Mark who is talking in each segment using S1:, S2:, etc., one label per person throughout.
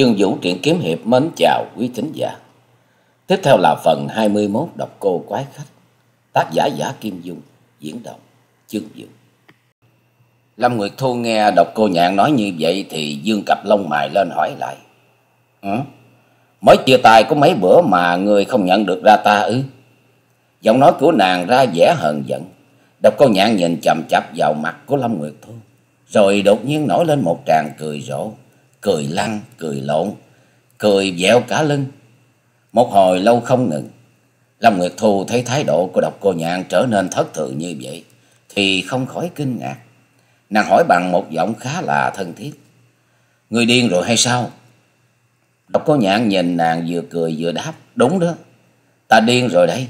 S1: Chương Vũ truyện kiếm hiệp mến chào quý thính giả. Tiếp theo là phần 21 đọc cô quái khách. Tác giả giả Kim Dung, diễn đọc Chương Vũ. Lâm Nguyệt Thu nghe đọc cô nhạn nói như vậy thì dương cặp lông mài lên hỏi lại. Ừ? Mới chia tay có mấy bữa mà người không nhận được ra ta ư? Giọng nói của nàng ra vẻ hờn giận. Đọc cô nhạn nhìn chằm chặp vào mặt của Lâm Nguyệt Thu. Rồi đột nhiên nổi lên một tràng cười rộ cười lăn cười lộn cười dẹo cả lưng một hồi lâu không ngừng lâm nguyệt thu thấy thái độ của độc cô nhạn trở nên thất thường như vậy thì không khỏi kinh ngạc nàng hỏi bằng một giọng khá là thân thiết người điên rồi hay sao độc cô nhạn nhìn nàng vừa cười vừa đáp đúng đó ta điên rồi đây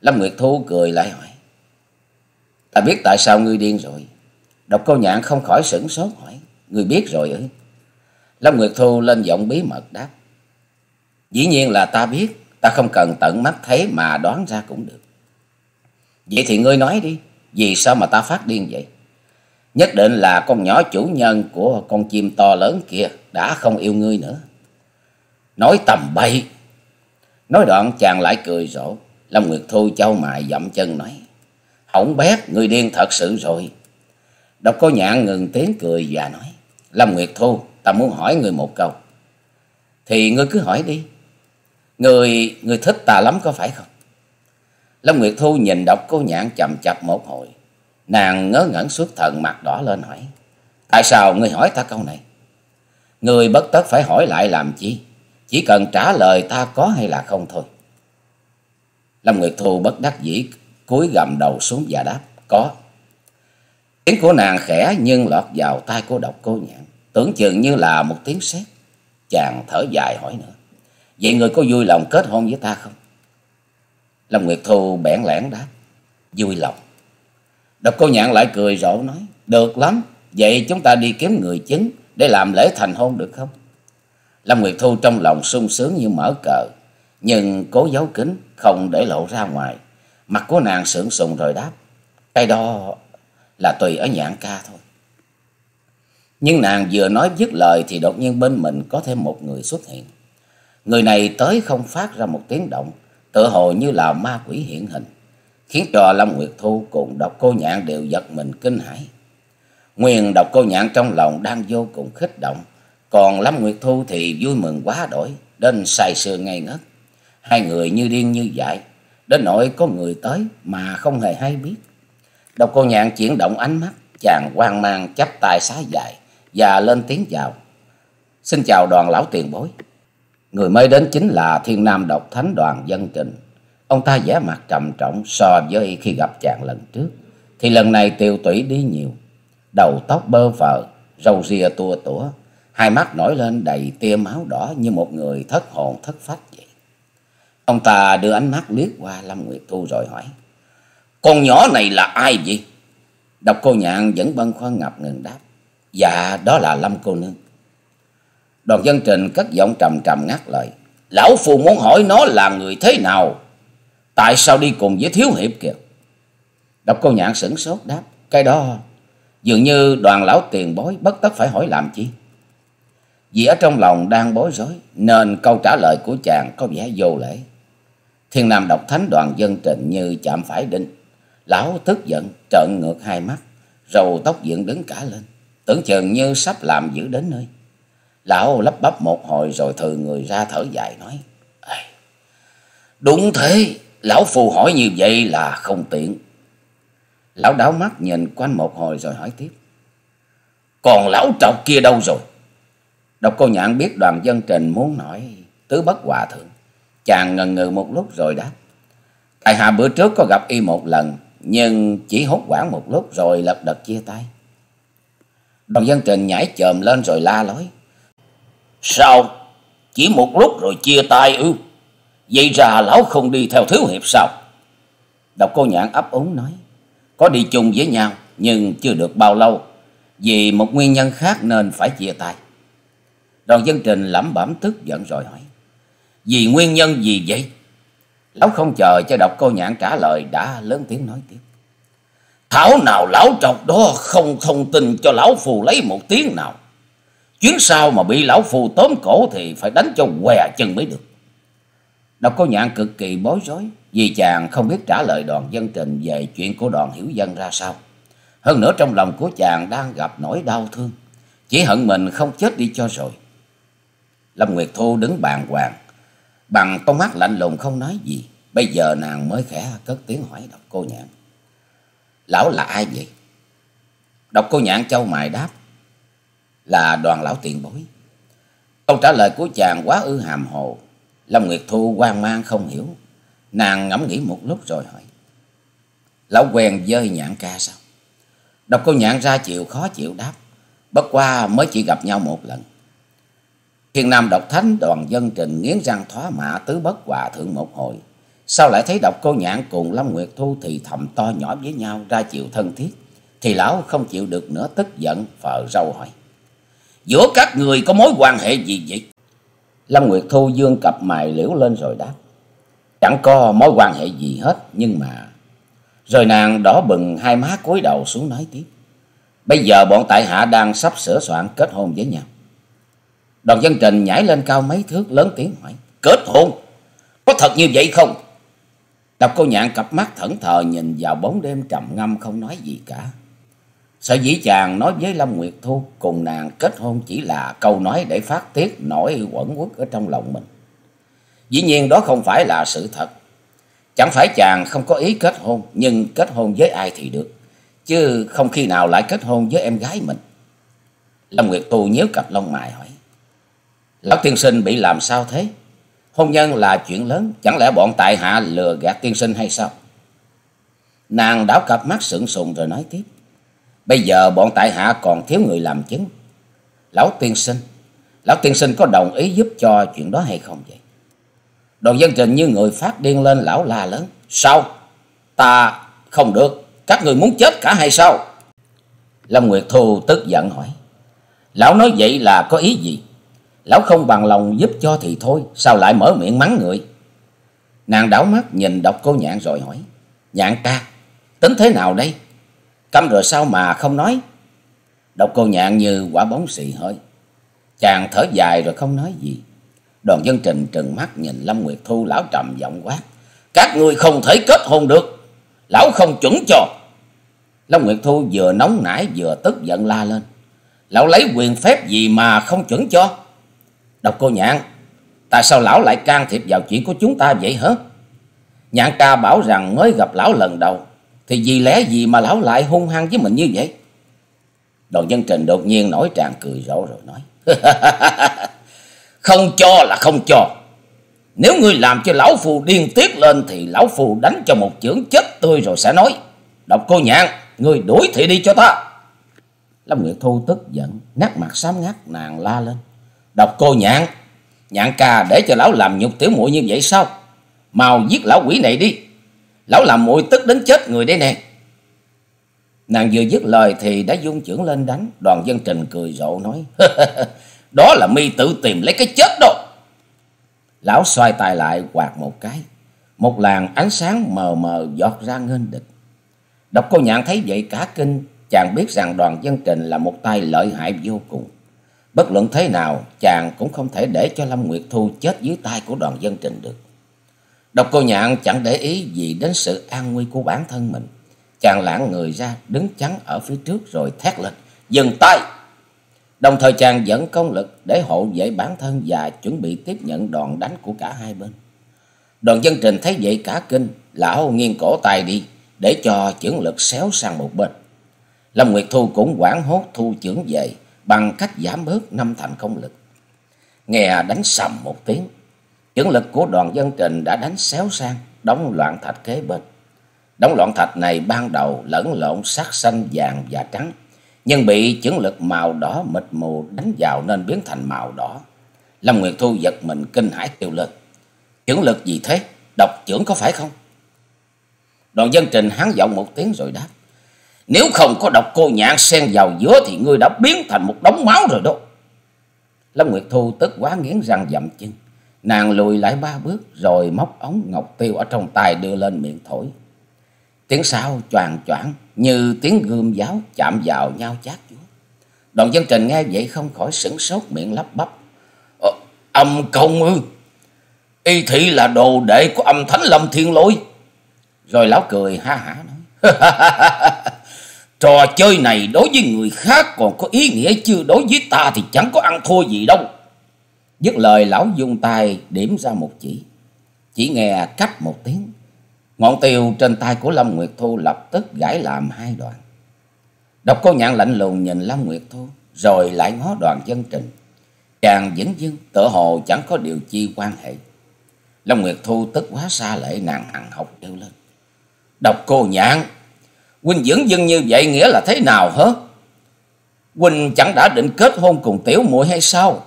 S1: lâm nguyệt thu cười lại hỏi ta biết tại sao ngươi điên rồi độc cô nhạn không khỏi sửng sốt hỏi ngươi biết rồi ư Lâm Nguyệt Thu lên giọng bí mật đáp. Dĩ nhiên là ta biết, ta không cần tận mắt thấy mà đoán ra cũng được. Vậy thì ngươi nói đi, vì sao mà ta phát điên vậy? Nhất định là con nhỏ chủ nhân của con chim to lớn kia đã không yêu ngươi nữa. Nói tầm bậy. Nói đoạn chàng lại cười rộ. Lâm Nguyệt Thu châu mài dậm chân nói. Hỏng bét, người điên thật sự rồi. Độc cô nhạn ngừng tiếng cười và nói. Lâm Nguyệt Thu, ta muốn hỏi người một câu. Thì ngươi cứ hỏi đi. Người, người thích ta lắm có phải không? Lâm Nguyệt Thu nhìn đọc cô nhạn chậm chập một hồi. Nàng ngớ ngẩn suốt thần mặt đỏ lên hỏi. Tại sao ngươi hỏi ta câu này? Ngươi bất tất phải hỏi lại làm chi? Chỉ cần trả lời ta có hay là không thôi. Lâm Nguyệt Thu bất đắc dĩ cúi gầm đầu xuống và đáp. Có. Tiếng của nàng khẽ nhưng lọt vào tai cô độc cô nhạn. Tưởng chừng như là một tiếng sét. Chàng thở dài hỏi nữa. Vậy người có vui lòng kết hôn với ta không? Lâm Nguyệt Thu bẽn lẽn đáp. Vui lòng. Độc cô nhạn lại cười rộ nói. Được lắm. Vậy chúng ta đi kiếm người chứng để làm lễ thành hôn được không? Lâm Nguyệt Thu trong lòng sung sướng như mở cờ. Nhưng cố giấu kín không để lộ ra ngoài. Mặt của nàng sững sùng rồi đáp. Cái đó là tùy ở nhãn ca thôi. Nhưng nàng vừa nói dứt lời thì đột nhiên bên mình có thêm một người xuất hiện. Người này tới không phát ra một tiếng động, tựa hồ như là ma quỷ hiện hình, khiến cho Lâm Nguyệt Thu cùng độc cô nhạn đều giật mình kinh hãi. Nguyên độc cô nhạn trong lòng đang vô cùng khích động, còn Lâm Nguyệt Thu thì vui mừng quá đổi, đến say sưa ngây ngất. Hai người như điên như dại, đến nỗi có người tới mà không hề hay biết. Độc cô nhạn chuyển động ánh mắt, chàng quan mang chắp tay xá dài và lên tiếng chào. Xin chào đoàn lão tiền bối. Người mới đến chính là thiên nam độc thánh đoàn dân trình. Ông ta vẻ mặt trầm trọng so với khi gặp chàng lần trước. Thì lần này tiêu tủy đi nhiều. Đầu tóc bơ phờ, râu ria tua tủa. Hai mắt nổi lên đầy tia máu đỏ như một người thất hồn thất phách vậy. Ông ta đưa ánh mắt liếc qua Lâm Nguyệt Thu rồi hỏi con nhỏ này là ai vậy đọc cô nhạn vẫn băn khoăn ngập ngừng đáp dạ đó là lâm cô nương đoàn dân trình cất giọng trầm trầm ngắt lời lão phu muốn hỏi nó là người thế nào tại sao đi cùng với thiếu hiệp kìa đọc cô nhạn sửng sốt đáp cái đó dường như đoàn lão tiền bối bất tất phải hỏi làm chi vì ở trong lòng đang bối rối nên câu trả lời của chàng có vẻ vô lễ thiên nam đọc thánh đoàn dân trình như chạm phải đinh Lão tức giận trợn ngược hai mắt, râu tóc dựng đứng cả lên, tưởng chừng như sắp làm dữ đến nơi. Lão lắp bắp một hồi rồi thừ người ra thở dài nói. Đúng thế, lão phù hỏi như vậy là không tiện. Lão đảo mắt nhìn quanh một hồi rồi hỏi tiếp. Còn lão trọc kia đâu rồi? Độc cô nhạn biết đoàn dân trình muốn nói tứ bất hòa thượng. Chàng ngần ngừ một lúc rồi đáp. Tại hà bữa trước có gặp y một lần, nhưng chỉ hốt hoảng một lúc rồi lật đật chia tay đoàn văn trình nhảy chồm lên rồi la lối sao chỉ một lúc rồi chia tay ư vậy ra lão không đi theo thiếu hiệp sao đọc cô nhạn ấp úng nói có đi chung với nhau nhưng chưa được bao lâu vì một nguyên nhân khác nên phải chia tay đoàn văn trình lẩm bẩm tức giận rồi hỏi vì nguyên nhân gì vậy Lão không chờ cho đọc cô nhạn trả lời đã lớn tiếng nói tiếp. Thảo nào lão trọc đó không thông tin cho lão phù lấy một tiếng nào. Chuyến sau mà bị lão phù tóm cổ thì phải đánh cho què chân mới được. Đọc cô nhạn cực kỳ bối rối vì chàng không biết trả lời đoàn dân tình về chuyện của đoàn hiểu dân ra sao. Hơn nữa trong lòng của chàng đang gặp nỗi đau thương. Chỉ hận mình không chết đi cho rồi. Lâm Nguyệt Thu đứng bàn hoàng Bằng con mắt lạnh lùng không nói gì. Bây giờ nàng mới khẽ cất tiếng hỏi độc cô nhạn. Lão là ai vậy? độc cô nhạn châu mài đáp. Là đoàn lão tiền bối. Câu trả lời của chàng quá ư hàm hồ. Lâm Nguyệt Thu hoang mang không hiểu. Nàng ngẫm nghĩ một lúc rồi hỏi. Lão quen dơi nhạn ca sao? độc cô nhạn ra chịu khó chịu đáp. Bất qua mới chỉ gặp nhau một lần. Thiên Nam đọc thánh đoàn dân trình nghiến răng thoá mạ tứ bất hòa thượng một hồi. Sau lại thấy đọc cô nhạn cùng Lâm Nguyệt Thu thì thầm to nhỏ với nhau ra chịu thân thiết. Thì lão không chịu được nữa tức giận phờ râu hỏi. Giữa các người có mối quan hệ gì vậy? Lâm Nguyệt Thu dương cặp mày liễu lên rồi đáp. Chẳng có mối quan hệ gì hết nhưng mà... Rồi nàng đỏ bừng hai má cúi đầu xuống nói tiếp. Bây giờ bọn tại hạ đang sắp sửa soạn kết hôn với nhau. Đoàn dân trình nhảy lên cao mấy thước lớn tiếng hỏi. Kết hôn? Có thật như vậy không? Đọc cô nhạn cặp mắt thẫn thờ nhìn vào bóng đêm trầm ngâm không nói gì cả. Sở dĩ chàng nói với Lâm Nguyệt Thu cùng nàng kết hôn chỉ là câu nói để phát tiết nỗi quẩn quất ở trong lòng mình. Dĩ nhiên đó không phải là sự thật. Chẳng phải chàng không có ý kết hôn, nhưng kết hôn với ai thì được. Chứ không khi nào lại kết hôn với em gái mình. Lâm Nguyệt thu nhớ cặp lông mài hỏi. Lão tiên sinh bị làm sao thế? Hôn nhân là chuyện lớn, chẳng lẽ bọn tại hạ lừa gạt tiên sinh hay sao? Nàng đảo cặp mắt sững sùng rồi nói tiếp. Bây giờ bọn tại hạ còn thiếu người làm chứng. Lão tiên sinh, lão tiên sinh có đồng ý giúp cho chuyện đó hay không vậy? Đoàn dân trình như người phát điên lên lão la lớn. Sao? Ta không được. Các người muốn chết cả hay sao? Lâm Nguyệt Thu tức giận hỏi. Lão nói vậy là có ý gì? Lão không bằng lòng giúp cho thì thôi, sao lại mở miệng mắng người? Nàng đảo mắt nhìn đọc cô nhạn rồi hỏi. Nhạn ca, tính thế nào đây? Câm rồi sao mà không nói? Đọc cô nhạn như quả bóng xì hơi. Chàng thở dài rồi không nói gì. Đoàn dân trình trừng mắt nhìn Lâm Nguyệt Thu lão trầm giọng quát. Các ngươi không thể kết hôn được. Lão không chuẩn cho. Lâm Nguyệt Thu vừa nóng nảy vừa tức giận la lên. Lão lấy quyền phép gì mà không chuẩn cho? Độc cô nhạn, tại sao lão lại can thiệp vào chuyện của chúng ta vậy hết Nhạn ca bảo rằng mới gặp lão lần đầu, thì vì lẽ gì mà lão lại hung hăng với mình như vậy? Đoàn dân trình đột nhiên nổi tràn cười rõ rồi nói. không cho là không cho. Nếu ngươi làm cho lão phù điên tiết lên thì lão phù đánh cho một chưởng chết tươi rồi sẽ nói. Độc cô nhạn, ngươi đuổi thì đi cho ta. Lâm Nguyệt Thu tức giận, nát mặt xám ngắt nàng la lên. Đọc cô nhạn. Nhạn ca để cho lão làm nhục tiểu muội như vậy sao? Mau giết lão quỷ này đi. Lão làm muội tức đến chết người đây nè. Nàng vừa dứt lời thì đã dung chưởng lên đánh. Đoàn dân trình cười rộ nói. đó là mi tự tìm lấy cái chết đó Lão xoay tay lại quạt một cái. Một làn ánh sáng mờ mờ giọt ra nghênh địch. Độc cô nhạn thấy vậy cả kinh. Chàng biết rằng đoàn dân trình là một tay lợi hại vô cùng. Bất luận thế nào, chàng cũng không thể để cho Lâm Nguyệt Thu chết dưới tay của đoàn dân trình được. Độc cô nhạn chẳng để ý gì đến sự an nguy của bản thân mình. Chàng lãng người ra, đứng chắn ở phía trước rồi thét lên, dừng tay! Đồng thời chàng dẫn công lực để hộ vệ bản thân và chuẩn bị tiếp nhận đòn đánh của cả hai bên. Đoàn dân trình thấy vậy cả kinh, lão nghiêng cổ tay đi để cho chưởng lực xéo sang một bên. Lâm Nguyệt Thu cũng quảng hốt thu chưởng dậy bằng cách giảm bớt năm thành công lực. Nghe đánh sầm một tiếng, chưởng lực của đoàn dân trình đã đánh xéo sang, đóng loạn thạch kế bên. Đóng loạn thạch này ban đầu lẫn lộn sắc xanh vàng và trắng, nhưng bị chưởng lực màu đỏ mịt mù đánh vào nên biến thành màu đỏ. Lâm Nguyệt Thu giật mình kinh hãi kêu lên. Chưởng lực gì thế? Độc chưởng có phải không? Đoàn dân trình hán giọng một tiếng rồi đáp. Nếu không có độc cô nhạn xen vào giữa thì ngươi đã biến thành một đống máu rồi đó. Lâm Nguyệt Thu tức quá nghiến răng dậm chân. Nàng lùi lại ba bước rồi móc ống ngọc tiêu ở trong tay đưa lên miệng thổi. Tiếng sao choàng choảng như tiếng gươm giáo chạm vào nhau chát chúa. Đoàn dân trình nghe vậy không khỏi sửng sốt miệng lắp bắp. Ờ, âm công ư? Y thị là đồ đệ của âm thánh lâm thiên lôi. Rồi lão cười ha hả nói. Trò chơi này đối với người khác còn có ý nghĩa chứ đối với ta thì chẳng có ăn thua gì đâu. Dứt lời lão dung tay điểm ra một chỉ. Chỉ nghe cách một tiếng. Ngọn tiêu trên tay của Lâm Nguyệt Thu lập tức gãy làm hai đoạn. Độc cô nhạn lạnh lùng nhìn Lâm Nguyệt Thu rồi lại ngó đoàn dân trình. Chàng dĩnh dưng tự hồ chẳng có điều chi quan hệ. Lâm Nguyệt Thu tức quá xa lệ nàng hằng học kêu lên. Độc cô nhạn Huynh dưỡng dưng như vậy nghĩa là thế nào hả? Huynh chẳng đã định kết hôn cùng tiểu muội hay sao?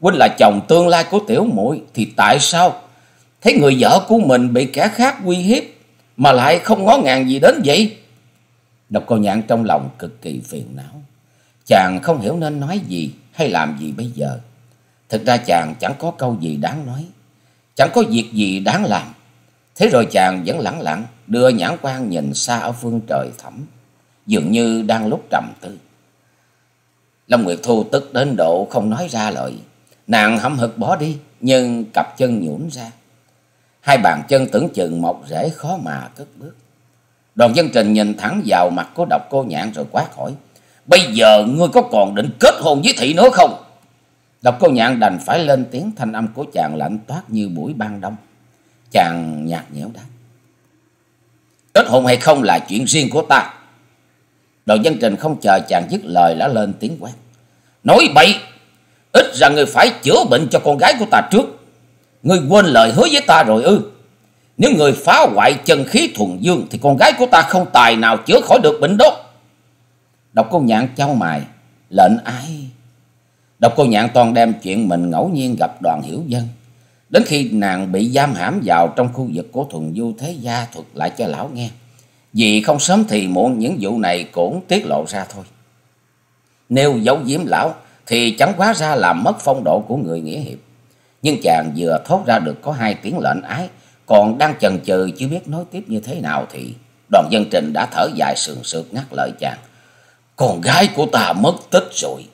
S1: Huynh là chồng tương lai của tiểu muội thì tại sao thấy người vợ của mình bị kẻ khác uy hiếp mà lại không ngó ngàng gì đến vậy? Độc cô nhạn trong lòng cực kỳ phiền não. Chàng không hiểu nên nói gì hay làm gì bây giờ. Thực ra chàng chẳng có câu gì đáng nói. Chẳng có việc gì đáng làm. Thế rồi chàng vẫn lẳng lặng đưa nhãn quan nhìn xa ở phương trời thẳm, dường như đang lúc trầm tư. Lâm Nguyệt Thu tức đến độ không nói ra lời, nàng hậm hực bỏ đi nhưng cặp chân nhũn ra. Hai bàn chân tưởng chừng một rễ khó mà cất bước. Đoàn dân trình nhìn thẳng vào mặt của độc cô nhạn rồi quát hỏi. Bây giờ ngươi có còn định kết hôn với thị nữa không? Độc cô nhạn đành phải lên tiếng thanh âm của chàng lạnh toát như buổi ban đông. Chàng nhạt nhẽo đáp. Kết hôn hay không là chuyện riêng của ta. Đoàn văn trình không chờ chàng dứt lời đã lên tiếng quát. Nói bậy, ít ra người phải chữa bệnh cho con gái của ta trước. Người quên lời hứa với ta rồi ư. Nếu người phá hoại chân khí thuần dương thì con gái của ta không tài nào chữa khỏi được bệnh đó. Độc cô nhạn trao mày, lệnh ai? Độc cô nhạn toàn đem chuyện mình ngẫu nhiên gặp đoàn hiểu dân Đến khi nàng bị giam hãm vào trong khu vực của thuần du thế gia thuật lại cho lão nghe. Vì không sớm thì muộn những vụ này cũng tiết lộ ra thôi. Nếu giấu giếm lão thì chẳng quá ra làm mất phong độ của người nghĩa hiệp. Nhưng chàng vừa thốt ra được có hai tiếng lệnh ái, còn đang chần chừ chưa biết nói tiếp như thế nào thì đoàn dân trình đã thở dài sườn sượt ngắt lời chàng. Con gái của ta mất tích rồi.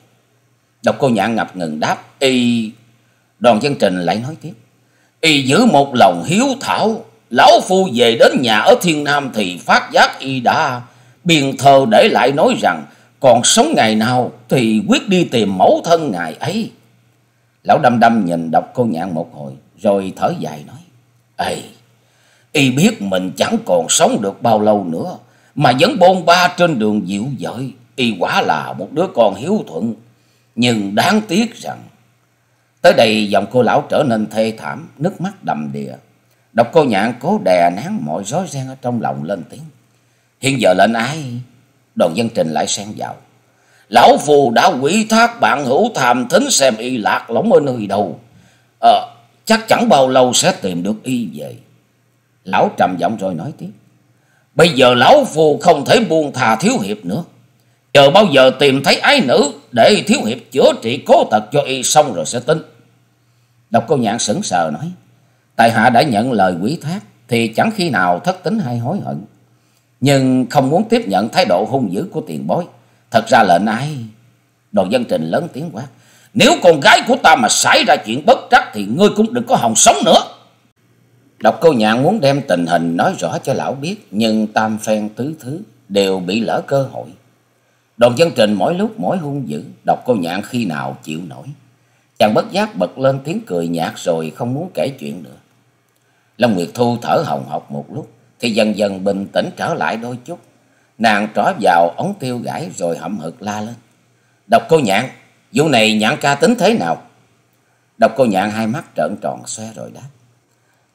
S1: Độc cô nhạn ngập ngừng đáp y. Đoàn dân trình lại nói tiếp. Y giữ một lòng hiếu thảo, lão phu về đến nhà ở Thiên Nam thì phát giác y đã biền thờ để lại nói rằng còn sống ngày nào thì quyết đi tìm mẫu thân ngài ấy. Lão đăm đăm nhìn đọc cô nhạn một hồi rồi thở dài nói. Ê, y biết mình chẳng còn sống được bao lâu nữa mà vẫn bôn ba trên đường dịu dợi. Y quả là một đứa con hiếu thuận nhưng đáng tiếc rằng Tới đây giọng cô lão trở nên thê thảm, nước mắt đầm đìa. Độc cô nhạn cố đè nén mọi rối ren ở trong lòng lên tiếng. Hiện giờ lên ai? Đoàn dân trình lại xen vào. Lão phù đã quỷ thác bạn hữu tham thính xem y lạc lỏng ở nơi đâu. Ờ, chắc chẳng bao lâu sẽ tìm được y về. Lão trầm giọng rồi nói tiếp. Bây giờ lão phù không thể buông thà thiếu hiệp nữa. Chờ bao giờ tìm thấy ái nữ để thiếu hiệp chữa trị cố tật cho y xong rồi sẽ tính. đọc câu nhạn sững sờ nói. Tại hạ đã nhận lời quý thác thì chẳng khi nào thất tính hay hối hận. Nhưng không muốn tiếp nhận thái độ hung dữ của tiền bối. Thật ra lệnh ai? Đoàn dân trình lớn tiếng quát. Nếu con gái của ta mà xảy ra chuyện bất trắc thì ngươi cũng đừng có hòng sống nữa. đọc câu nhạn muốn đem tình hình nói rõ cho lão biết. Nhưng tam phen tứ thứ đều bị lỡ cơ hội. Đồn dân trình mỗi lúc mỗi hung dữ, đọc cô nhạn khi nào chịu nổi. Chàng bất giác bật lên tiếng cười nhạt rồi không muốn kể chuyện nữa. long Nguyệt Thu thở hồng hộc một lúc, thì dần dần bình tĩnh trở lại đôi chút. Nàng trỏ vào ống tiêu gãi rồi hậm hực la lên. Đọc cô nhạn, vụ này nhạn ca tính thế nào? Đọc cô nhạn hai mắt trợn tròn xoe rồi đáp.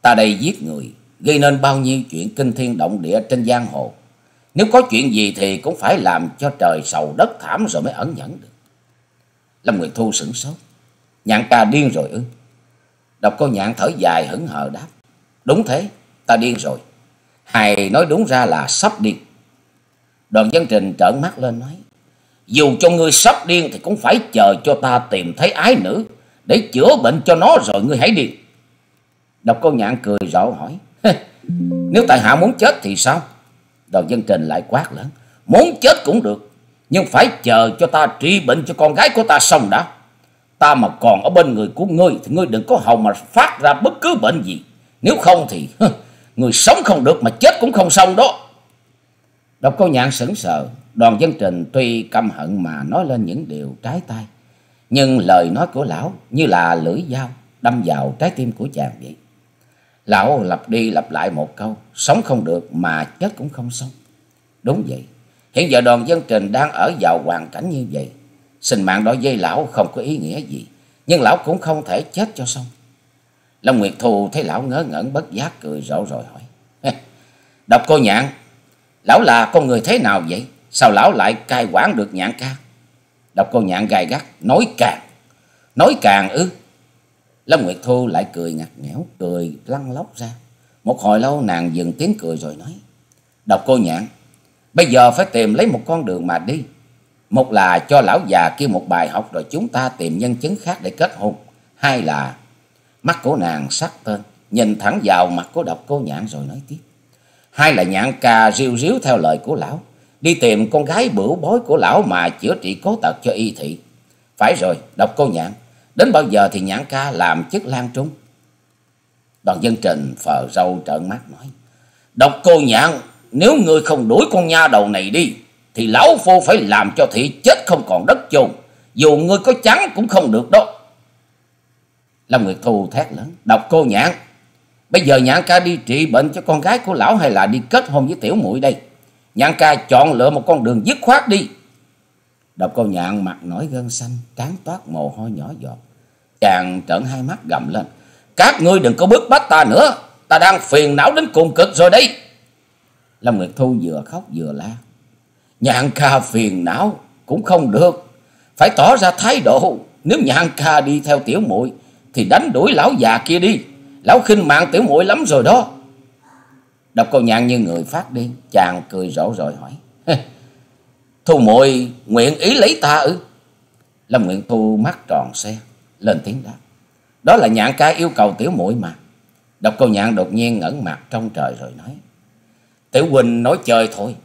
S1: Ta đây giết người, gây nên bao nhiêu chuyện kinh thiên động địa trên giang hồ. Nếu có chuyện gì thì cũng phải làm cho trời sầu đất thảm rồi mới ẩn nhẫn được. Lâm Nguyệt Thu sửng sốt. Nhạn ca điên rồi ư. Đọc cô nhạn thở dài hững hờ đáp. Đúng thế, ta điên rồi. Hài nói đúng ra là sắp điên. Đoàn dân trình trợn mắt lên nói. Dù cho ngươi sắp điên thì cũng phải chờ cho ta tìm thấy ái nữ. Để chữa bệnh cho nó rồi ngươi hãy điên. Đọc cô nhạn cười rõ hỏi. Nếu tại hạ muốn chết thì sao? Đoàn dân trình lại quát lớn. Muốn chết cũng được. Nhưng phải chờ cho ta trị bệnh cho con gái của ta xong đã. Ta mà còn ở bên người của ngươi thì ngươi đừng có hầu mà phát ra bất cứ bệnh gì. Nếu không thì người sống không được mà chết cũng không xong đó. Độc cô nhạn sững sờ. Đoàn dân trình tuy căm hận mà nói lên những điều trái tay. Nhưng lời nói của lão như là lưỡi dao đâm vào trái tim của chàng vậy. Lão lặp đi lặp lại một câu, sống không được mà chết cũng không sống. Đúng vậy, hiện giờ đoàn dân trình đang ở vào hoàn cảnh như vậy. Sinh mạng đối với lão không có ý nghĩa gì, nhưng lão cũng không thể chết cho xong. Long Nguyệt Thù thấy lão ngớ ngẩn bất giác cười rộ rồi hỏi. Đọc cô nhạn, lão là con người thế nào vậy? Sao lão lại cai quản được nhạn ca? Đọc cô nhạn gài gắt, nói càng. Nói càng ư? Lâm Nguyệt Thu lại cười ngặt nghẽo, cười lăn lóc ra. Một hồi lâu nàng dừng tiếng cười rồi nói. Đọc cô nhạn, bây giờ phải tìm lấy một con đường mà đi. Một là cho lão già kêu một bài học rồi chúng ta tìm nhân chứng khác để kết hôn. Hai là mắt của nàng sắc tên, nhìn thẳng vào mặt của đọc cô nhạn rồi nói tiếp. Hai là nhạn ca riêu riếu theo lời của lão, đi tìm con gái bửu bối của lão mà chữa trị cố tật cho y thị. Phải rồi, đọc cô nhạn, Đến bao giờ thì nhãn ca làm chức lan trung? Đoàn dân trình phờ râu trợn mắt nói. Độc cô nhãn, nếu ngươi không đuổi con nha đầu này đi, thì lão phu phải làm cho thị chết không còn đất chôn Dù ngươi có trắng cũng không được đâu. Lâm Nguyệt Thu thét lớn. Độc cô nhãn, bây giờ nhãn ca đi trị bệnh cho con gái của lão hay là đi kết hôn với tiểu muội đây? Nhãn ca chọn lựa một con đường dứt khoát đi. Độc cô nhạn mặt nổi gân xanh, trán toát mồ hôi nhỏ giọt. Chàng trợn hai mắt gầm lên. Các ngươi đừng có bức bách ta nữa. Ta đang phiền não đến cùng cực rồi đấy. Lâm Nguyệt Thu vừa khóc vừa la. Nhạn ca phiền não cũng không được. Phải tỏ ra thái độ. Nếu nhạn ca đi theo tiểu muội thì đánh đuổi lão già kia đi. Lão khinh mạng tiểu muội lắm rồi đó. Đọc câu nhạn như người phát đi Chàng cười rõ rồi hỏi. Thu muội nguyện ý lấy ta ư? Lâm Nguyện Thu mắt tròn xe lên tiếng đáp đó là nhạn ca yêu cầu tiểu muội mà độc cô nhạn đột nhiên ngẩn mặt trong trời rồi nói tiểu huynh nói chơi thôi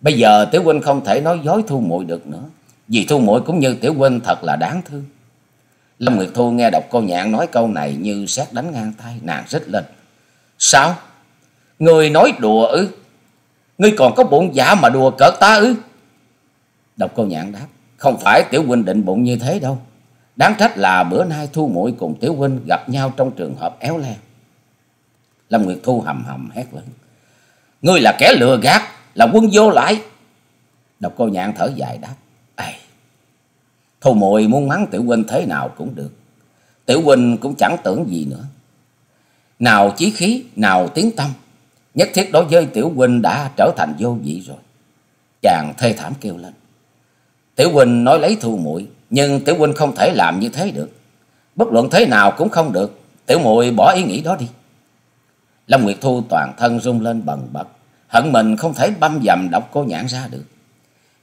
S1: bây giờ tiểu huynh không thể nói dối thu muội được nữa vì thu muội cũng như tiểu huynh thật là đáng thương lâm nguyệt thu nghe độc cô nhạn nói câu này như xét đánh ngang tay nàng rít lên sao người nói đùa ư ngươi còn có bụng giả mà đùa cợt ta ư độc cô nhạn đáp không phải tiểu huynh định bụng như thế đâu Đáng trách là bữa nay Thu muội cùng Tiểu huynh gặp nhau trong trường hợp éo le. Lâm Nguyệt Thu hầm hầm hét lớn. Ngươi là kẻ lừa gạt, là quân vô lại. Độc cô nhạn thở dài đáp. Ây, Thu muội muốn mắng Tiểu huynh thế nào cũng được. Tiểu huynh cũng chẳng tưởng gì nữa. Nào chí khí, nào tiếng tâm. Nhất thiết đối với Tiểu huynh đã trở thành vô vị rồi. Chàng thê thảm kêu lên. Tiểu huynh nói lấy Thu muội nhưng tiểu huynh không thể làm như thế được bất luận thế nào cũng không được tiểu muội bỏ ý nghĩ đó đi lâm nguyệt thu toàn thân rung lên bần bật hận mình không thể băm dầm độc cô nhãn ra được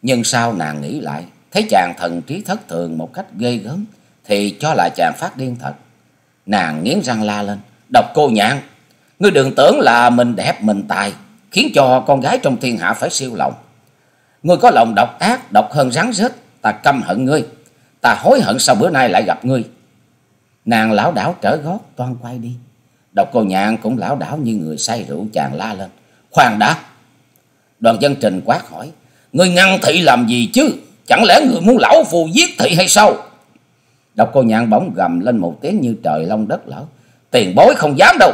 S1: nhưng sau nàng nghĩ lại thấy chàng thần trí thất thường một cách ghê gớm thì cho là chàng phát điên thật nàng nghiến răng la lên độc cô nhãn ngươi đừng tưởng là mình đẹp mình tài khiến cho con gái trong thiên hạ phải siêu lòng ngươi có lòng độc ác độc hơn rắn rết ta căm hận ngươi ta hối hận sao bữa nay lại gặp ngươi nàng lão đảo trở gót toan quay đi độc cô nhạn cũng lão đảo như người say rượu chàng la lên khoan đã đoàn dân trình quát hỏi ngươi ngăn thị làm gì chứ chẳng lẽ người muốn lão phù giết thị hay sao độc cô nhạn bỗng gầm lên một tiếng như trời long đất lở tiền bối không dám đâu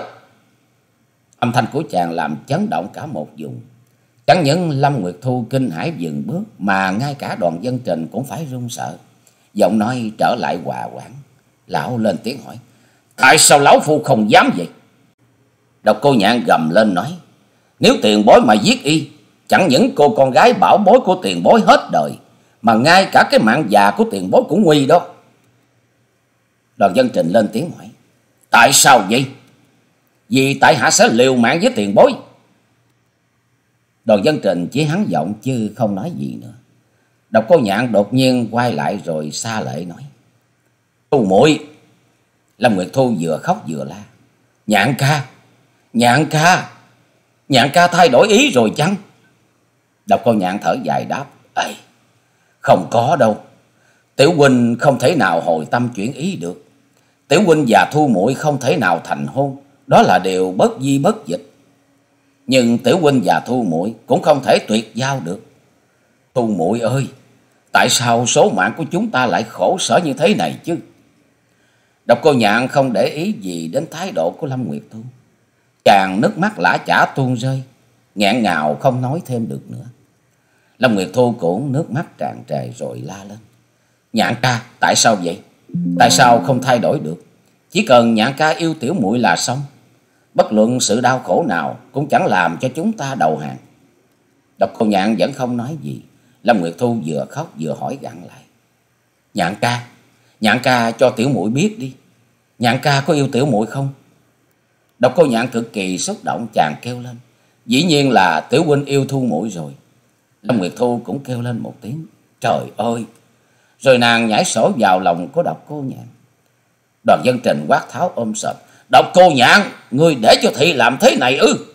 S1: âm thanh của chàng làm chấn động cả một vùng chẳng những lâm nguyệt thu kinh hãi dừng bước mà ngay cả đoàn dân trình cũng phải run sợ Giọng nói trở lại hòa quảng. Lão lên tiếng hỏi. Tại sao lão phu không dám vậy? Độc cô nhạn gầm lên nói. Nếu tiền bối mà giết y. Chẳng những cô con gái bảo bối của tiền bối hết đời. Mà ngay cả cái mạng già của tiền bối cũng nguy đó. Đoàn dân trình lên tiếng hỏi. Tại sao vậy? Vì tại hạ sẽ liều mạng với tiền bối. Đoàn dân trình chỉ hắn giọng chứ không nói gì nữa. Độc cô nhạn đột nhiên quay lại rồi xa lệ nói. Thu muội Lâm Nguyệt Thu vừa khóc vừa la. Nhạn ca, nhạn ca, nhạn ca thay đổi ý rồi chăng? Độc cô nhạn thở dài đáp. Ê, không có đâu. Tiểu huynh không thể nào hồi tâm chuyển ý được. Tiểu huynh và Thu muội không thể nào thành hôn. Đó là điều bất di bất dịch. Nhưng tiểu huynh và Thu muội cũng không thể tuyệt giao được. Thu muội ơi, Tại sao số mạng của chúng ta lại khổ sở như thế này chứ? Độc cô nhạn không để ý gì đến thái độ của Lâm Nguyệt Thu. Chàng nước mắt lã chả tuôn rơi, nghẹn ngào không nói thêm được nữa. Lâm Nguyệt Thu cũng nước mắt tràn trề rồi la lên. Nhạn ca, tại sao vậy? Tại sao không thay đổi được? Chỉ cần nhạn ca yêu tiểu muội là xong. Bất luận sự đau khổ nào cũng chẳng làm cho chúng ta đầu hàng. Độc cô nhạn vẫn không nói gì. Lâm Nguyệt Thu vừa khóc vừa hỏi gặn lại. Nhạn ca, nhạn ca cho tiểu mũi biết đi. Nhạn ca có yêu tiểu mũi không? đọc cô nhạn cực kỳ xúc động chàng kêu lên. Dĩ nhiên là tiểu huynh yêu thu mũi rồi. Lâm Nguyệt Thu cũng kêu lên một tiếng. Trời ơi! Rồi nàng nhảy sổ vào lòng của đọc cô nhạn. Đoàn dân trình quát tháo ôm sập đọc cô nhạn, ngươi để cho thị làm thế này ư?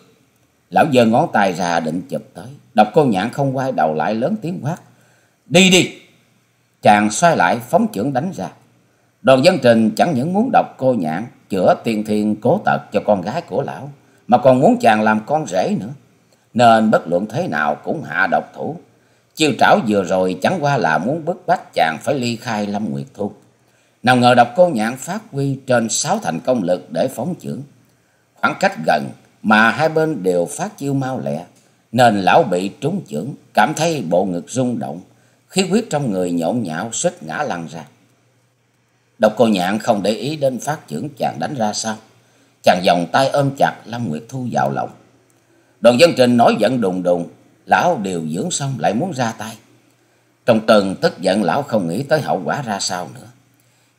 S1: Lão giơ ngón tay ra định chụp tới. Độc cô nhạn không quay đầu lại lớn tiếng quát. Đi đi! Chàng xoay lại phóng trưởng đánh ra. Đoàn dân trình chẳng những muốn độc cô nhạn chữa tiền thiên cố tật cho con gái của lão. Mà còn muốn chàng làm con rể nữa. Nên bất luận thế nào cũng hạ độc thủ. Chiêu trảo vừa rồi chẳng qua là muốn bức bách chàng phải ly khai Lâm Nguyệt Thu. Nào ngờ độc cô nhạn phát huy trên sáu thành công lực để phóng trưởng. Khoảng cách gần mà hai bên đều phát chiêu mau lẹ nên lão bị trúng chưởng, cảm thấy bộ ngực rung động, khí huyết trong người nhộn nhạo suýt ngã lăn ra. Độc cô nhạn không để ý đến phát chưởng chàng đánh ra sao. Chàng vòng tay ôm chặt Lâm Nguyệt Thu vào lòng. Đoàn dân trình nói giận đùng đùng, lão điều dưỡng xong lại muốn ra tay. Trong từng tức giận lão không nghĩ tới hậu quả ra sao nữa.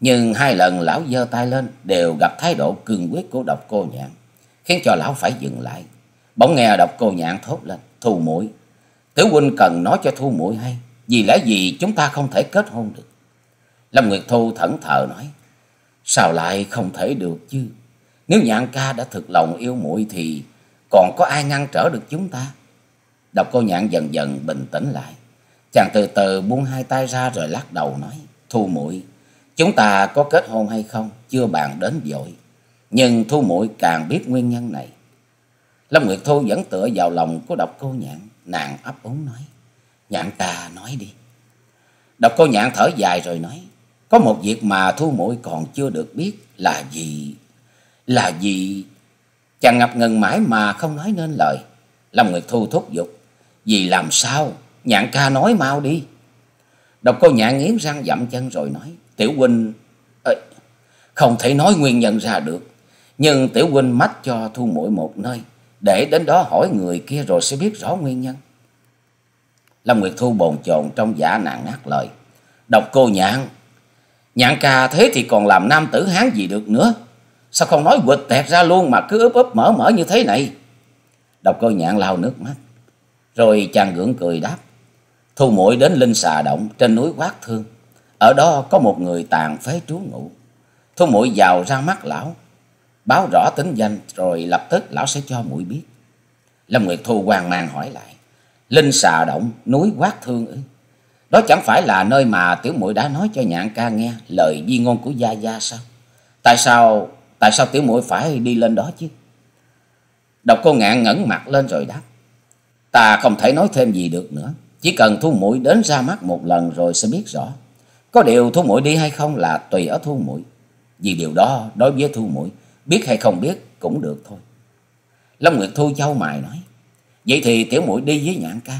S1: Nhưng hai lần lão giơ tay lên đều gặp thái độ cương quyết của độc cô nhạn, khiến cho lão phải dừng lại bỗng nghe độc cô nhạn thốt lên thu mũi tiểu huynh cần nói cho thu mũi hay vì lẽ gì chúng ta không thể kết hôn được lâm nguyệt thu thẫn thờ nói sao lại không thể được chứ nếu nhạn ca đã thực lòng yêu muội thì còn có ai ngăn trở được chúng ta độc cô nhạn dần dần bình tĩnh lại chàng từ từ buông hai tay ra rồi lắc đầu nói thu muội chúng ta có kết hôn hay không chưa bàn đến vội nhưng thu muội càng biết nguyên nhân này Lâm Nguyệt Thu vẫn tựa vào lòng của độc cô nhạn, nàng ấp úng nói. Nhạn ca nói đi. Độc cô nhạn thở dài rồi nói. Có một việc mà Thu muội còn chưa được biết là gì. Là gì? Chàng ngập ngừng mãi mà không nói nên lời. Lâm Nguyệt Thu thúc giục. Vì làm sao? Nhạn ca nói mau đi. Độc cô nhạn nghiến răng dậm chân rồi nói. Tiểu huynh ơi, không thể nói nguyên nhân ra được. Nhưng tiểu huynh mách cho Thu mũi một nơi để đến đó hỏi người kia rồi sẽ biết rõ nguyên nhân lâm nguyệt thu bồn chồn trong giả nàng ngắt lời đọc cô nhạn nhạn ca thế thì còn làm nam tử hán gì được nữa sao không nói quịch tẹt ra luôn mà cứ ướp ướp mở mở như thế này đọc cô nhạn lao nước mắt rồi chàng gượng cười đáp thu muội đến linh xà động trên núi quát thương ở đó có một người tàn phế trú ngụ thu muội vào ra mắt lão báo rõ tính danh rồi lập tức lão sẽ cho muội biết lâm nguyệt thu hoang mang hỏi lại linh xà động núi quát thương ư đó chẳng phải là nơi mà tiểu muội đã nói cho nhạn ca nghe lời di ngôn của gia gia sao tại sao tại sao tiểu muội phải đi lên đó chứ độc cô ngạn ngẩn mặt lên rồi đáp ta không thể nói thêm gì được nữa chỉ cần thu muội đến ra mắt một lần rồi sẽ biết rõ có điều thu muội đi hay không là tùy ở thu muội vì điều đó đối với thu muội biết hay không biết cũng được thôi. Long Nguyệt Thu châu mài nói, vậy thì tiểu muội đi với nhạn ca.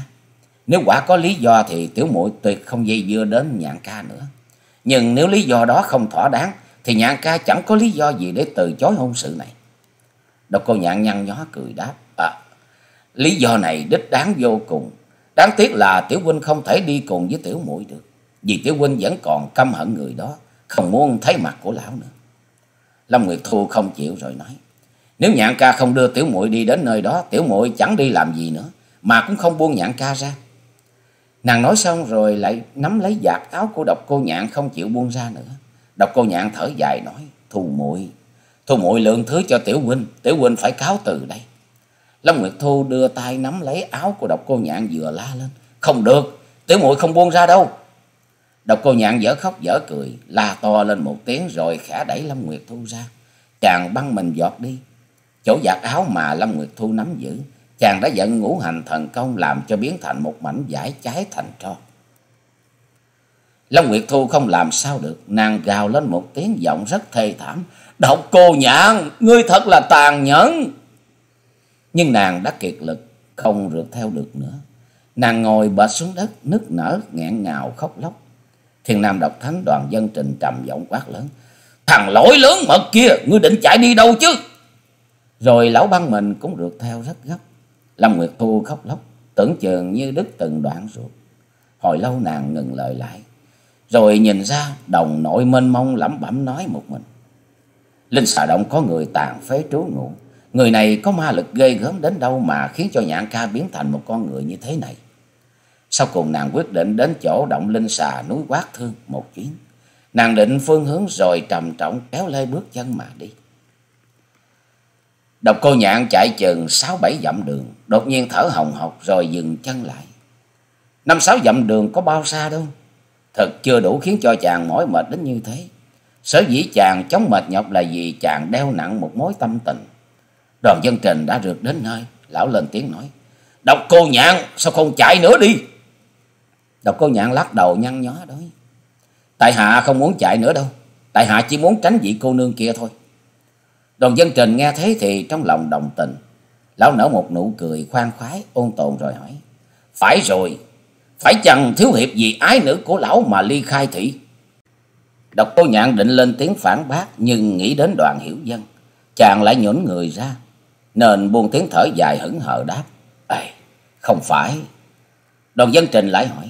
S1: Nếu quả có lý do thì tiểu muội tuyệt không dây dưa đến nhạn ca nữa. Nhưng nếu lý do đó không thỏa đáng thì nhạn ca chẳng có lý do gì để từ chối hôn sự này. Độc cô nhạn nhăn nhó cười đáp, à, lý do này đích đáng vô cùng. Đáng tiếc là tiểu huynh không thể đi cùng với tiểu muội được, vì tiểu huynh vẫn còn căm hận người đó, không muốn thấy mặt của lão nữa. Lâm Nguyệt Thu không chịu rồi nói. Nếu nhạn ca không đưa tiểu muội đi đến nơi đó, tiểu muội chẳng đi làm gì nữa, mà cũng không buông nhạn ca ra. Nàng nói xong rồi lại nắm lấy vạt áo của độc cô nhạn không chịu buông ra nữa. Độc cô nhạn thở dài nói, Thu muội Thu muội lượng thứ cho tiểu huynh, tiểu huynh phải cáo từ đây. Lâm Nguyệt Thu đưa tay nắm lấy áo của độc cô nhạn vừa la lên. Không được, tiểu muội không buông ra đâu. Độc cô nhạn dở khóc dở cười, la to lên một tiếng rồi khẽ đẩy Lâm Nguyệt Thu ra. Chàng băng mình giọt đi. Chỗ giặt áo mà Lâm Nguyệt Thu nắm giữ, chàng đã giận ngũ hành thần công làm cho biến thành một mảnh giải trái thành tro. Lâm Nguyệt Thu không làm sao được, nàng gào lên một tiếng giọng rất thê thảm. Độc cô nhạn, ngươi thật là tàn nhẫn. Nhưng nàng đã kiệt lực, không rượt theo được nữa. Nàng ngồi bệt xuống đất, nức nở, nghẹn ngào khóc lóc. Thiên Nam độc thắng đoàn dân trình trầm giọng quát lớn. Thằng lỗi lớn mật kia, ngươi định chạy đi đâu chứ? Rồi lão băng mình cũng được theo rất gấp. Lâm Nguyệt Thu khóc lóc, tưởng chừng như đứt từng đoạn ruột Hồi lâu nàng ngừng lời lại. Rồi nhìn ra đồng nội mênh mông lẩm bẩm nói một mình. Linh xà động có người tàn phế trú ngụ. Người này có ma lực ghê gớm đến đâu mà khiến cho nhạn ca biến thành một con người như thế này. Sau cùng nàng quyết định đến chỗ động linh xà núi quát thương một chuyến. Nàng định phương hướng rồi trầm trọng kéo lê bước chân mà đi. Độc cô nhạn chạy chừng sáu bảy dặm đường, đột nhiên thở hồng hộc rồi dừng chân lại. Năm sáu dặm đường có bao xa đâu, thật chưa đủ khiến cho chàng mỏi mệt đến như thế. Sở dĩ chàng chống mệt nhọc là vì chàng đeo nặng một mối tâm tình. Đoàn dân trình đã rượt đến nơi, lão lên tiếng nói, Độc cô nhạn, sao không chạy nữa đi? Độc cô nhạn lắc đầu nhăn nhó nói. Tại hạ không muốn chạy nữa đâu. Tại hạ chỉ muốn tránh vị cô nương kia thôi. Đoàn dân trình nghe thế thì trong lòng đồng tình. Lão nở một nụ cười khoan khoái ôn tồn rồi hỏi. Phải rồi. Phải chăng thiếu hiệp vì ái nữ của lão mà ly khai thị? Độc cô nhạn định lên tiếng phản bác nhưng nghĩ đến đoàn hiểu dân. Chàng lại nhổn người ra. Nên buông tiếng thở dài hững hờ đáp. Ê, không phải. Đoàn dân trình lại hỏi.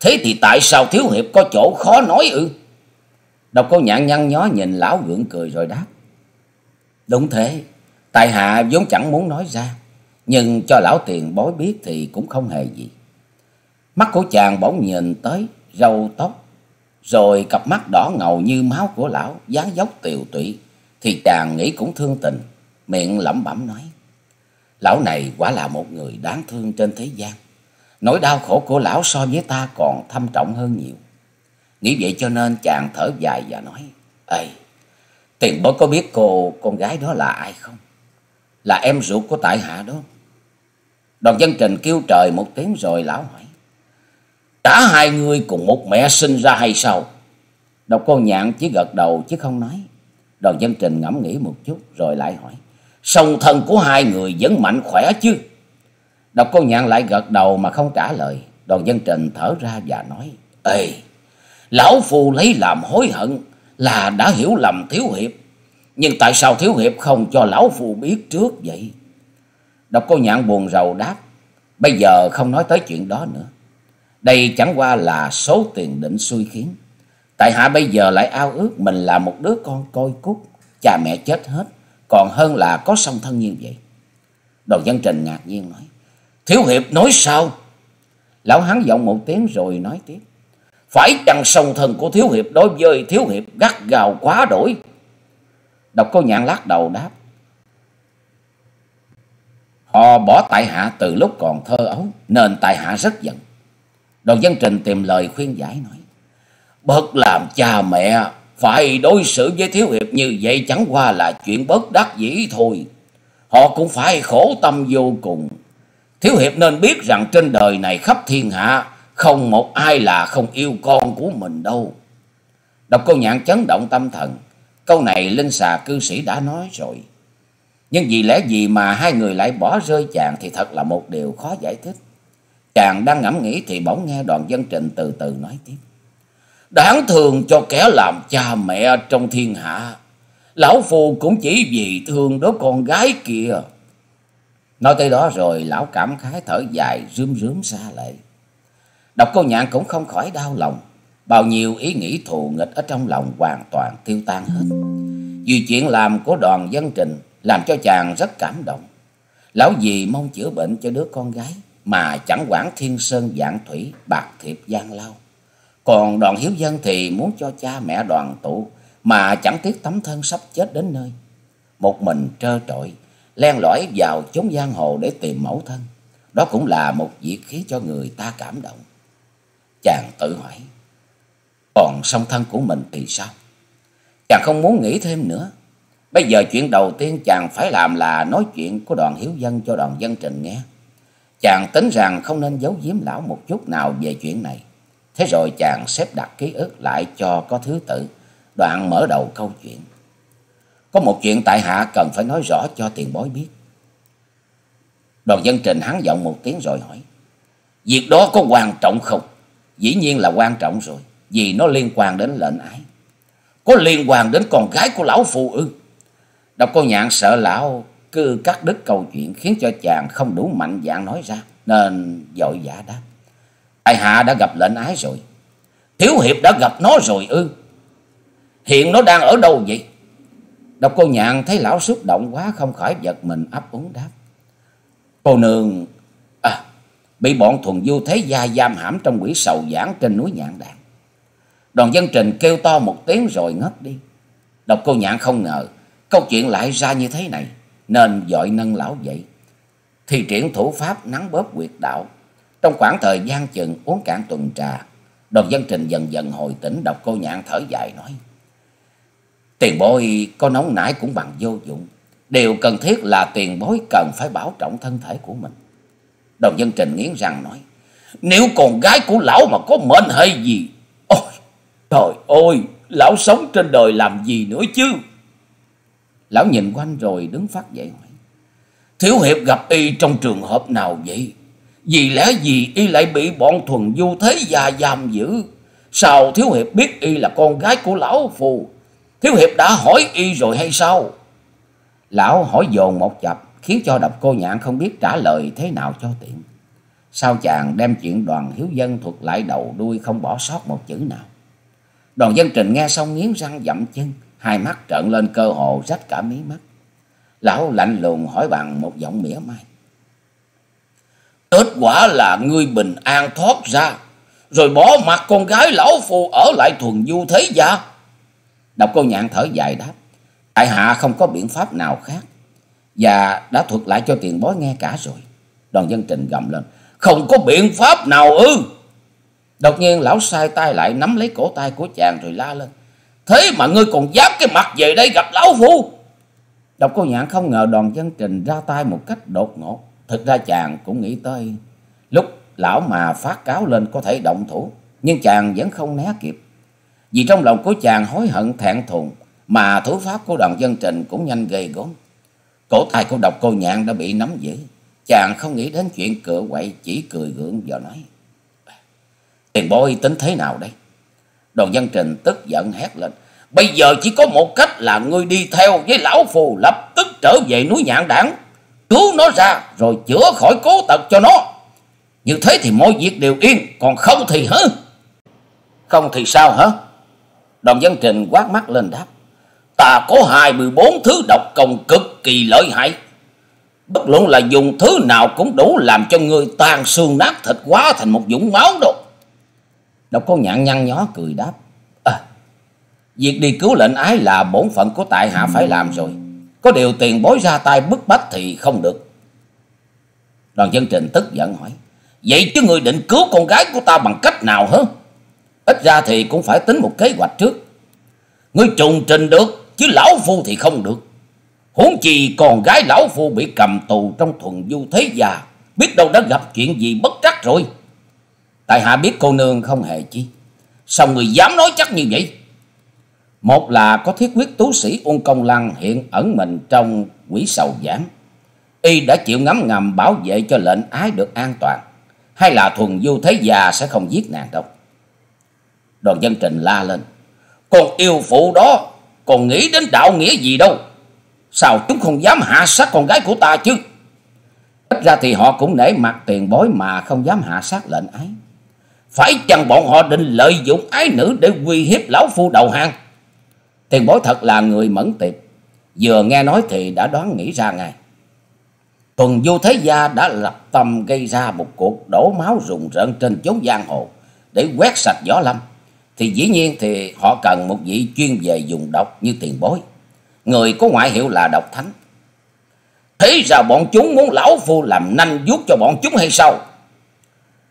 S1: Thế thì tại sao Thiếu Hiệp có chỗ khó nói ư? Độc cô nhạn nhăn nhó nhìn lão gượng cười rồi đáp. Đúng thế, tại hạ vốn chẳng muốn nói ra. Nhưng cho lão tiền bối biết thì cũng không hề gì. Mắt của chàng bỗng nhìn tới râu tóc. Rồi cặp mắt đỏ ngầu như máu của lão, dáng dốc tiều tụy. Thì chàng nghĩ cũng thương tình, miệng lẩm bẩm nói. Lão này quả là một người đáng thương trên thế gian nỗi đau khổ của lão so với ta còn thâm trọng hơn nhiều nghĩ vậy cho nên chàng thở dài và nói ê tiền bối có biết cô con gái đó là ai không là em ruột của tại hạ đó đoàn dân trình kêu trời một tiếng rồi lão hỏi cả hai người cùng một mẹ sinh ra hay sao độc cô nhạn chỉ gật đầu chứ không nói đoàn dân trình ngẫm nghĩ một chút rồi lại hỏi song thân của hai người vẫn mạnh khỏe chứ Độc cô nhạn lại gật đầu mà không trả lời. Đoàn dân trình thở ra và nói. Ê, lão phù lấy làm hối hận là đã hiểu lầm Thiếu Hiệp. Nhưng tại sao Thiếu Hiệp không cho lão phù biết trước vậy? Độc cô nhạn buồn rầu đáp. Bây giờ không nói tới chuyện đó nữa. Đây chẳng qua là số tiền định xui khiến. Tại hạ bây giờ lại ao ước mình là một đứa con coi cút, Cha mẹ chết hết. Còn hơn là có song thân như vậy. Đoàn dân trình ngạc nhiên nói. Thiếu hiệp nói sao? Lão hắn giọng một tiếng rồi nói tiếp. Phải chăng song thần của thiếu hiệp đối với thiếu hiệp gắt gào quá đỗi Độc cô nhạn lắc đầu đáp. Họ bỏ tại hạ từ lúc còn thơ ấu nên tại hạ rất giận. Đoàn dân trình tìm lời khuyên giải nói. bất làm cha mẹ phải đối xử với thiếu hiệp như vậy chẳng qua là chuyện bất đắc dĩ thôi. Họ cũng phải khổ tâm vô cùng Thiếu Hiệp nên biết rằng trên đời này khắp thiên hạ không một ai là không yêu con của mình đâu. Đọc câu nhạn chấn động tâm thần. Câu này Linh Xà cư sĩ đã nói rồi. Nhưng vì lẽ gì mà hai người lại bỏ rơi chàng thì thật là một điều khó giải thích. Chàng đang ngẫm nghĩ thì bỗng nghe đoàn dân trình từ từ nói tiếp. Đáng thương cho kẻ làm cha mẹ trong thiên hạ. Lão Phu cũng chỉ vì thương đứa con gái kia Nói tới đó rồi lão cảm khái thở dài rướm rướm xa lệ. Đọc câu nhạn cũng không khỏi đau lòng. Bao nhiêu ý nghĩ thù nghịch ở trong lòng hoàn toàn tiêu tan hết. Vì chuyện làm của đoàn dân trình làm cho chàng rất cảm động. Lão dì mong chữa bệnh cho đứa con gái mà chẳng quản thiên sơn dạng thủy bạc thiệp gian lao. Còn đoàn hiếu dân thì muốn cho cha mẹ đoàn tụ mà chẳng tiếc tấm thân sắp chết đến nơi. Một mình trơ trọi len lỏi vào chốn giang hồ để tìm mẫu thân. Đó cũng là một việc khiến cho người ta cảm động. Chàng tự hỏi, còn song thân của mình thì sao? Chàng không muốn nghĩ thêm nữa. Bây giờ chuyện đầu tiên chàng phải làm là nói chuyện của đoàn hiếu dân cho đoàn dân trình nghe. Chàng tính rằng không nên giấu giếm lão một chút nào về chuyện này. Thế rồi chàng xếp đặt ký ức lại cho có thứ tự, đoạn mở đầu câu chuyện có một chuyện tại hạ cần phải nói rõ cho tiền bối biết đoàn dân trình hắn giọng một tiếng rồi hỏi việc đó có quan trọng không dĩ nhiên là quan trọng rồi vì nó liên quan đến lệnh ái có liên quan đến con gái của lão phụ ư đọc cô nhạn sợ lão cứ cắt đứt câu chuyện khiến cho chàng không đủ mạnh dạn nói ra nên vội giả đáp tại hạ đã gặp lệnh ái rồi thiếu hiệp đã gặp nó rồi ư hiện nó đang ở đâu vậy Độc cô nhạn thấy lão xúc động quá không khỏi giật mình ấp úng đáp. Cô nương à, bị bọn thuần du thế gia giam hãm trong quỷ sầu giảng trên núi nhạn đàn. Đoàn dân trình kêu to một tiếng rồi ngất đi. Độc cô nhạn không ngờ câu chuyện lại ra như thế này nên dội nâng lão dậy. Thì triển thủ pháp nắng bóp quyệt đạo. Trong khoảng thời gian chừng uống cạn tuần trà, đoàn dân trình dần dần hồi tỉnh độc cô nhạn thở dài nói. Tiền bối có nóng nảy cũng bằng vô dụng. Điều cần thiết là tiền bối cần phải bảo trọng thân thể của mình. Đồng dân trình nghiến rằng nói. Nếu con gái của lão mà có mệnh hay gì. Ôi, trời ơi, lão sống trên đời làm gì nữa chứ. Lão nhìn quanh rồi đứng phát dậy hỏi. Thiếu hiệp gặp y trong trường hợp nào vậy? Vì lẽ gì y lại bị bọn thuần du thế gia giam giữ? Sao thiếu hiệp biết y là con gái của lão phù? Thiếu hiệp đã hỏi y rồi hay sao? Lão hỏi dồn một chập, khiến cho độc cô nhạn không biết trả lời thế nào cho tiện. Sao chàng đem chuyện đoàn hiếu dân thuật lại đầu đuôi không bỏ sót một chữ nào. Đoàn dân trình nghe xong nghiến răng dậm chân, hai mắt trợn lên cơ hồ rách cả mí mắt. Lão lạnh lùng hỏi bằng một giọng mỉa mai. Kết quả là ngươi bình an thoát ra, rồi bỏ mặt con gái lão phu ở lại thuần du thế gia. Độc cô nhạn thở dài đáp. Tại hạ không có biện pháp nào khác. Và đã thuật lại cho tiền bối nghe cả rồi. Đoàn dân trình gầm lên. Không có biện pháp nào ư. Đột nhiên lão sai tay lại nắm lấy cổ tay của chàng rồi la lên. Thế mà ngươi còn dám cái mặt về đây gặp lão phu. Độc cô nhạn không ngờ đoàn dân trình ra tay một cách đột ngột. Thực ra chàng cũng nghĩ tới lúc lão mà phát cáo lên có thể động thủ. Nhưng chàng vẫn không né kịp. Vì trong lòng của chàng hối hận thẹn thùng mà thủ pháp của đoàn dân trình cũng nhanh ghê gớm. Cổ tay của độc cô nhạn đã bị nắm giữ. Chàng không nghĩ đến chuyện cửa quậy chỉ cười gượng và nói. Tiền bối tính thế nào đây? Đoàn dân trình tức giận hét lên. Bây giờ chỉ có một cách là ngươi đi theo với lão phù lập tức trở về núi nhạn đảng. Cứu nó ra rồi chữa khỏi cố tật cho nó. Như thế thì mọi việc đều yên, còn không thì hả? Không thì sao hả? Đồng dân trình quát mắt lên đáp. Ta có hai mươi bốn thứ độc công cực kỳ lợi hại. Bất luận là dùng thứ nào cũng đủ làm cho người tan xương nát thịt quá thành một dũng máu đâu. Độc cô nhạn nhăn nhó cười đáp. À, việc đi cứu lệnh ái là bổn phận của tại hạ phải làm rồi. Có điều tiền bối ra tay bức bách thì không được. Đoàn dân trình tức giận hỏi. Vậy chứ người định cứu con gái của ta bằng cách nào hả? ít ra thì cũng phải tính một kế hoạch trước. Ngươi trùng trình được, chứ lão phu thì không được. Huống chi con gái lão phu bị cầm tù trong thuần du thế già, biết đâu đã gặp chuyện gì bất trắc rồi. Tại hạ biết cô nương không hề chi, sao người dám nói chắc như vậy? Một là có thiết quyết tú sĩ Uông Công Lăng hiện ẩn mình trong quỷ sầu giảng. Y đã chịu ngấm ngầm bảo vệ cho lệnh ái được an toàn. Hay là thuần du thế già sẽ không giết nàng đâu. Đoàn dân trình la lên. Con yêu phụ đó, còn nghĩ đến đạo nghĩa gì đâu. Sao chúng không dám hạ sát con gái của ta chứ? Ít ra thì họ cũng nể mặt tiền bối mà không dám hạ sát lệnh ấy. Phải chăng bọn họ định lợi dụng ái nữ để uy hiếp lão phu đầu hàng? Tiền bối thật là người mẫn tiệp. Vừa nghe nói thì đã đoán nghĩ ra ngay. Tuần Du Thế Gia đã lập tâm gây ra một cuộc đổ máu rùng rợn trên chốn giang hồ để quét sạch gió lâm thì dĩ nhiên thì họ cần một vị chuyên về dùng độc như tiền bối người có ngoại hiệu là độc thánh thế ra bọn chúng muốn lão phu làm nanh vuốt cho bọn chúng hay sao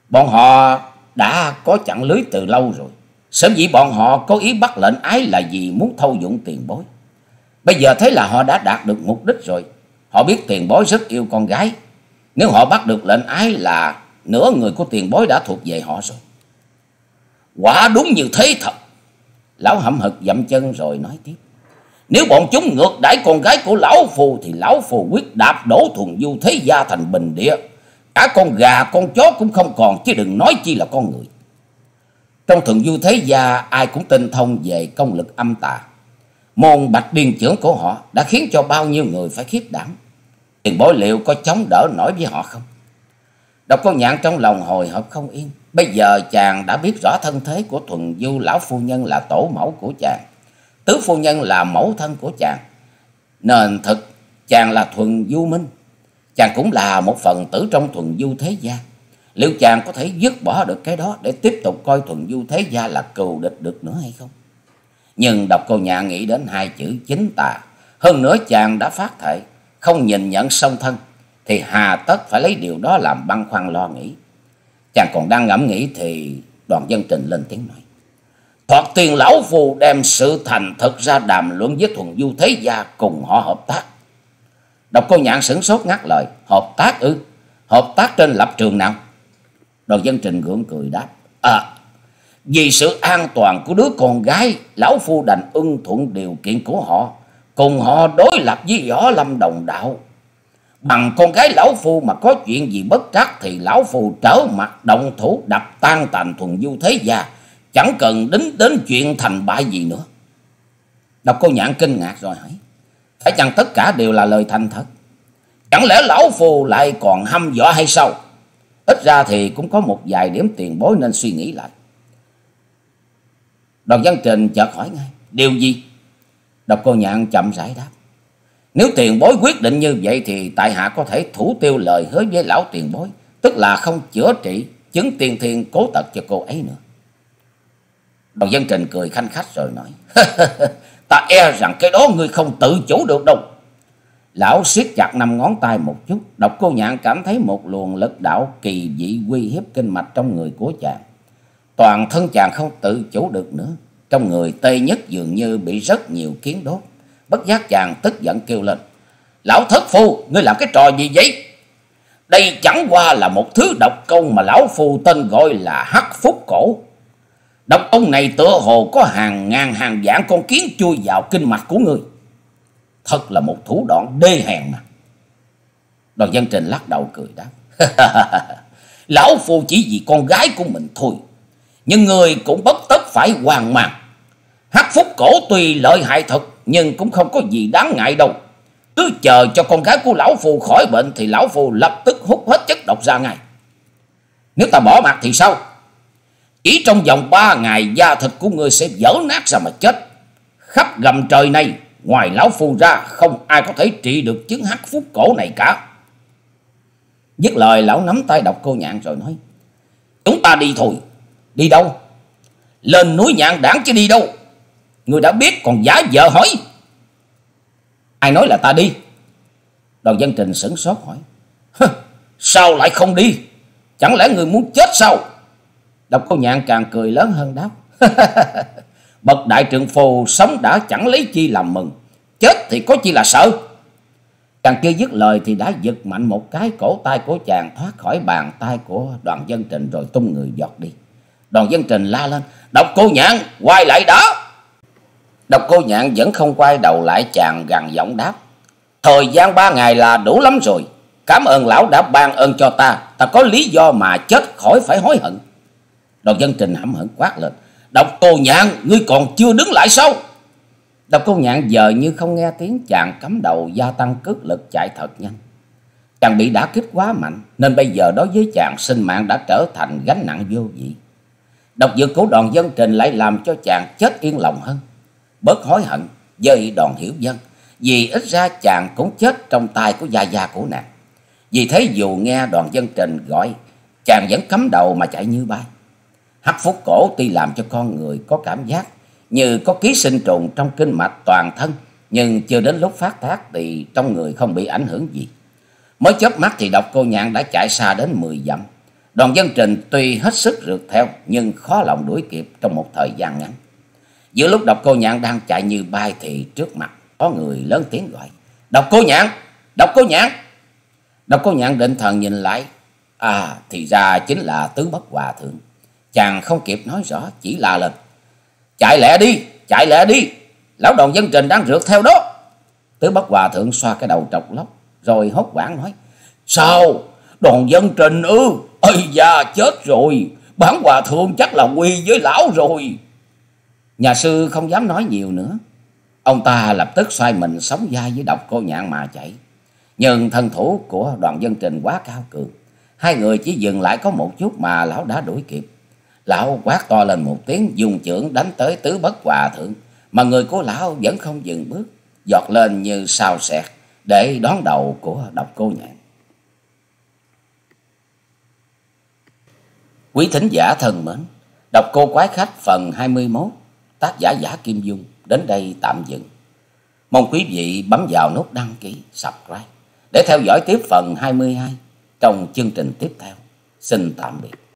S1: bọn họ đã có chặn lưới từ lâu rồi sở dĩ bọn họ có ý bắt lệnh ái là vì muốn thâu dụng tiền bối bây giờ thấy là họ đã đạt được mục đích rồi họ biết tiền bối rất yêu con gái nếu họ bắt được lệnh ái là nửa người của tiền bối đã thuộc về họ rồi Quả đúng như thế thật. Lão hậm hực dậm chân rồi nói tiếp. Nếu bọn chúng ngược đãi con gái của lão phù thì lão phù quyết đạp đổ thuần du thế gia thành bình địa. Cả con gà, con chó cũng không còn chứ đừng nói chi là con người. Trong thường du thế gia ai cũng tinh thông về công lực âm tà. Môn bạch điên trưởng của họ đã khiến cho bao nhiêu người phải khiếp đảm. Tiền bối liệu có chống đỡ nổi với họ không? Đọc con nhạn trong lòng hồi hộp không yên. Bây giờ chàng đã biết rõ thân thế của Thuần Du lão phu nhân là tổ mẫu của chàng. Tứ phu nhân là mẫu thân của chàng. Nên thực chàng là Thuần Du Minh. Chàng cũng là một phần tử trong Thuần Du Thế Gia. Liệu chàng có thể dứt bỏ được cái đó để tiếp tục coi Thuần Du Thế Gia là cừu địch được nữa hay không? Nhưng đọc câu nhà nghĩ đến hai chữ chính tà. Hơn nữa chàng đã phát thệ, không nhìn nhận song thân. Thì hà tất phải lấy điều đó làm băn khoăn lo nghĩ Chàng còn đang ngẫm nghĩ thì đoàn dân trình lên tiếng nói. Thoạt tiền lão phù đem sự thành thực ra đàm luận với thuần du thế gia cùng họ hợp tác. đọc cô nhạn sửng sốt ngắt lời. Hợp tác ư? Hợp tác trên lập trường nào? Đoàn dân trình gượng cười đáp. À, vì sự an toàn của đứa con gái, lão phu đành ưng thuận điều kiện của họ. Cùng họ đối lập với võ lâm đồng đạo. Bằng con gái lão phu mà có chuyện gì bất trắc thì lão phu trở mặt động thủ đập tan tành thuần du thế gia. Chẳng cần đính đến chuyện thành bại gì nữa. Đọc cô nhạn kinh ngạc rồi hỏi. Phải chăng tất cả đều là lời thành thật? Chẳng lẽ lão phu lại còn hăm dọa hay sao? Ít ra thì cũng có một vài điểm tiền bối nên suy nghĩ lại. Đoàn văn trình chợt hỏi ngay. Điều gì? Đọc cô nhạn chậm rãi đáp. Nếu tiền bối quyết định như vậy thì tại hạ có thể thủ tiêu lời hứa với lão tiền bối, tức là không chữa trị chứng tiền thiên cố tật cho cô ấy nữa. Đoàn dân trình cười khanh khách rồi nói, ta e rằng cái đó ngươi không tự chủ được đâu. Lão siết chặt năm ngón tay một chút, độc cô nhạn cảm thấy một luồng lực đạo kỳ dị uy hiếp kinh mạch trong người của chàng. Toàn thân chàng không tự chủ được nữa, trong người tê nhất dường như bị rất nhiều kiến đốt bất giác chàng tức giận kêu lên lão thất phu ngươi làm cái trò gì vậy đây chẳng qua là một thứ độc công mà lão phu tên gọi là hắc phúc cổ độc công này tựa hồ có hàng ngàn hàng vạn con kiến chui vào kinh mạch của ngươi thật là một thủ đoạn đê hèn mà đoàn dân trình lắc đầu cười đáp lão phu chỉ vì con gái của mình thôi nhưng người cũng bất tất phải hoang mang hắc phúc cổ tuy lợi hại thật nhưng cũng không có gì đáng ngại đâu. Cứ chờ cho con gái của lão phù khỏi bệnh thì lão phù lập tức hút hết chất độc ra ngay. Nếu ta bỏ mặt thì sao? Chỉ trong vòng ba ngày da thịt của ngươi sẽ vỡ nát ra mà chết. Khắp gầm trời này, ngoài lão phù ra không ai có thể trị được chứng hắc phúc cổ này cả. Dứt lời lão nắm tay đọc cô nhạn rồi nói. Chúng ta đi thôi. Đi đâu? Lên núi nhạn đảng chứ đi đâu? Ngươi đã biết còn giả vờ hỏi. Ai nói là ta đi? Đoàn văn trình sửng sốt hỏi. Sao lại không đi? Chẳng lẽ người muốn chết sao? Độc cô nhạn càng cười lớn hơn đáp. Bậc đại trượng phù sống đã chẳng lấy chi làm mừng. Chết thì có chi là sợ. Càng chưa dứt lời thì đã giật mạnh một cái cổ tay của chàng thoát khỏi bàn tay của đoàn dân trình rồi tung người giọt đi. Đoàn dân trình la lên. Độc cô nhạn, quay lại đó. Độc cô nhạn vẫn không quay đầu lại chàng gằn giọng đáp. Thời gian ba ngày là đủ lắm rồi. Cảm ơn lão đã ban ơn cho ta. Ta có lý do mà chết khỏi phải hối hận. Đoàn dân trình hậm hững quát lên. Độc cô nhạn, ngươi còn chưa đứng lại sao? Độc cô nhạn giờ như không nghe tiếng chàng cắm đầu gia tăng cước lực chạy thật nhanh. Chàng bị đả kích quá mạnh nên bây giờ đối với chàng sinh mạng đã trở thành gánh nặng vô vị. Độc dược của đoàn dân trình lại làm cho chàng chết yên lòng hơn bớt hối hận dây đòn hiểu dân vì ít ra chàng cũng chết trong tay của gia gia của nàng vì thế dù nghe đoàn dân trình gọi chàng vẫn cắm đầu mà chạy như bay hắc phúc cổ tuy làm cho con người có cảm giác như có ký sinh trùng trong kinh mạch toàn thân nhưng chưa đến lúc phát tác thì trong người không bị ảnh hưởng gì mới chớp mắt thì độc cô nhạn đã chạy xa đến mười dặm đoàn dân trình tuy hết sức rượt theo nhưng khó lòng đuổi kịp trong một thời gian ngắn Giữa lúc đọc cô nhạn đang chạy như bay thì trước mặt có người lớn tiếng gọi. Đọc cô nhạn! Đọc cô nhạn! Đọc cô nhạn định thần nhìn lại. À thì ra chính là tứ bất hòa thượng. Chàng không kịp nói rõ chỉ là lên. Chạy lẹ đi! Chạy lẹ đi! Lão đoàn dân trình đang rượt theo đó. Tứ bất hòa thượng xoa cái đầu trọc lóc. Rồi hốt quảng nói. Sao? Đoàn dân trình ư? ơi già chết rồi! Bản hòa thượng chắc là quy với lão rồi. Nhà sư không dám nói nhiều nữa. Ông ta lập tức xoay mình sống dai với độc cô nhạn mà chạy. Nhưng thân thủ của đoàn dân trình quá cao cường. Hai người chỉ dừng lại có một chút mà lão đã đuổi kịp. Lão quát to lên một tiếng dùng chưởng đánh tới tứ bất hòa thượng. Mà người của lão vẫn không dừng bước. Giọt lên như sao sẹt để đón đầu của độc cô nhạn. Quý thính giả thân mến, đọc cô quái khách phần hai mươi mốt tác giả giả Kim Dung đến đây tạm dừng. Mong quý vị bấm vào nút đăng ký, subscribe để theo dõi tiếp phần 22 trong chương trình tiếp theo. Xin tạm biệt.